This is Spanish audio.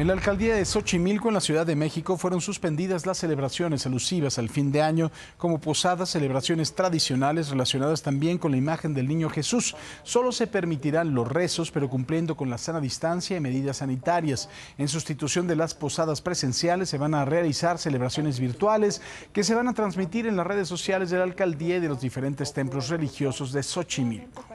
En la alcaldía de Xochimilco, en la Ciudad de México, fueron suspendidas las celebraciones alusivas al fin de año, como posadas, celebraciones tradicionales relacionadas también con la imagen del niño Jesús. Solo se permitirán los rezos, pero cumpliendo con la sana distancia y medidas sanitarias. En sustitución de las posadas presenciales, se van a realizar celebraciones virtuales que se van a transmitir en las redes sociales de la alcaldía y de los diferentes templos religiosos de Xochimilco.